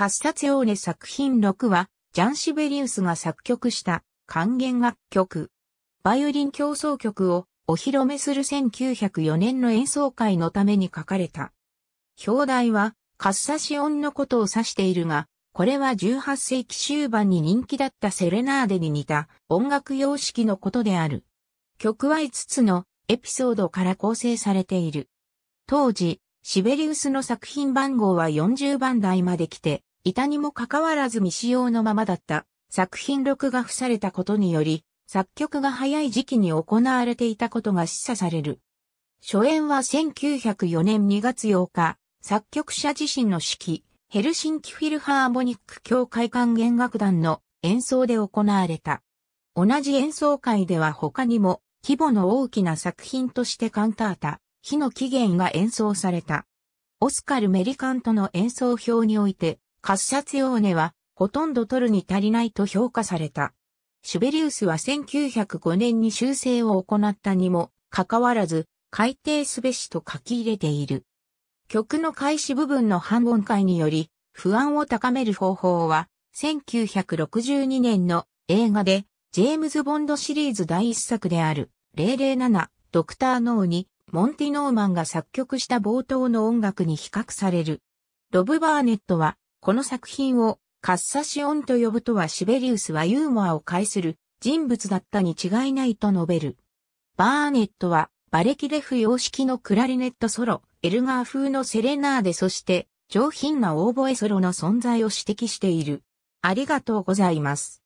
カッサツヨーネ作品6は、ジャン・シベリウスが作曲した還元楽曲。バイオリン競争曲をお披露目する1904年の演奏会のために書かれた。表題は、カッサシオンのことを指しているが、これは18世紀終盤に人気だったセレナーデに似た音楽様式のことである。曲は5つのエピソードから構成されている。当時、シベリウスの作品番号は40番台まで来て、板にもかかわらず未使用のままだった作品録が付されたことにより、作曲が早い時期に行われていたことが示唆される。初演は1904年2月8日、作曲者自身の指揮、ヘルシンキフィルハーモニック協会管弦楽団の演奏で行われた。同じ演奏会では他にも規模の大きな作品としてカンタータ、火の起源が演奏された。オスカル・メリカントの演奏表において、カッシャツヨーネは、ほとんど取るに足りないと評価された。シュベリウスは1905年に修正を行ったにも、かかわらず、改定すべしと書き入れている。曲の開始部分の半音階により、不安を高める方法は、1962年の映画で、ジェームズ・ボンドシリーズ第一作である、007、ドクター・ノーに、モンティ・ノーマンが作曲した冒頭の音楽に比較される。ロブ・バーネットは、この作品をカッサシオンと呼ぶとはシベリウスはユーモアを介する人物だったに違いないと述べる。バーネットはバレキレフ様式のクラリネットソロ、エルガー風のセレナーデそして上品なオーボエソロの存在を指摘している。ありがとうございます。